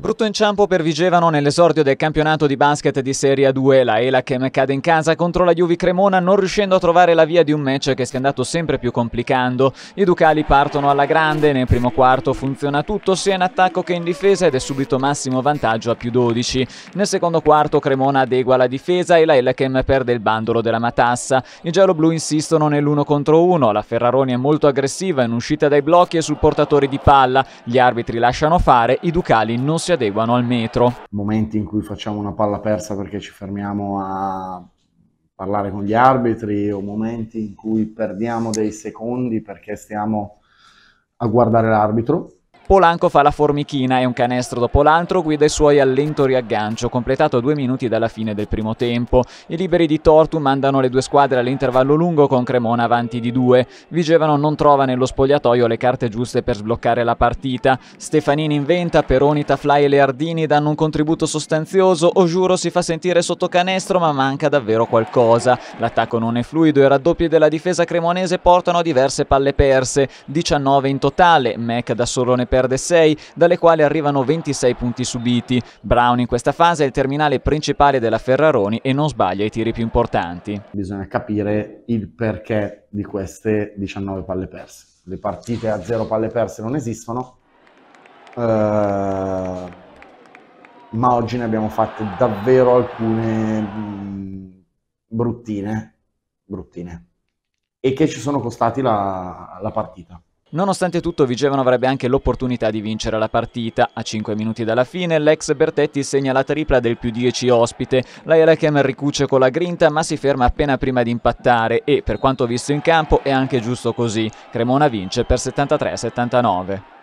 Brutto inciampo per Vigevano nell'esordio del campionato di basket di Serie 2. La Elachem cade in casa contro la Juvi Cremona non riuscendo a trovare la via di un match che si è andato sempre più complicando. I Ducali partono alla grande, nel primo quarto funziona tutto sia in attacco che in difesa ed è subito massimo vantaggio a più 12. Nel secondo quarto Cremona adegua la difesa e la Elachem perde il bandolo della matassa. I gialloblu insistono nell'1 contro 1, la Ferraroni è molto aggressiva in uscita dai blocchi e sul portatore di palla. Gli arbitri lasciano fare, i Ducali non si si adeguano al metro. Momenti in cui facciamo una palla persa perché ci fermiamo a parlare con gli arbitri o momenti in cui perdiamo dei secondi perché stiamo a guardare l'arbitro Polanco fa la formichina e un canestro dopo l'altro guida i suoi al lento riaggancio, completato a due minuti dalla fine del primo tempo. I liberi di Tortu mandano le due squadre all'intervallo lungo con Cremona avanti di due. Vigevano non trova nello spogliatoio le carte giuste per sbloccare la partita. Stefanini inventa, Peroni, Taflai e Leardini danno un contributo sostanzioso, Ogiuro si fa sentire sotto canestro ma manca davvero qualcosa. L'attacco non è fluido, i raddoppi della difesa cremonese portano a diverse palle perse, 19 in totale, Mac da solo ne perde perde 6, dalle quali arrivano 26 punti subiti. Brown in questa fase è il terminale principale della Ferraroni e non sbaglia i tiri più importanti. Bisogna capire il perché di queste 19 palle perse. Le partite a zero palle perse non esistono, uh, ma oggi ne abbiamo fatte davvero alcune mm, bruttine, bruttine, e che ci sono costati la, la partita. Nonostante tutto Vigevano avrebbe anche l'opportunità di vincere la partita. A 5 minuti dalla fine l'ex Bertetti segna la tripla del più 10 ospite. La Elachem ricuce con la grinta ma si ferma appena prima di impattare e per quanto visto in campo è anche giusto così. Cremona vince per 73-79.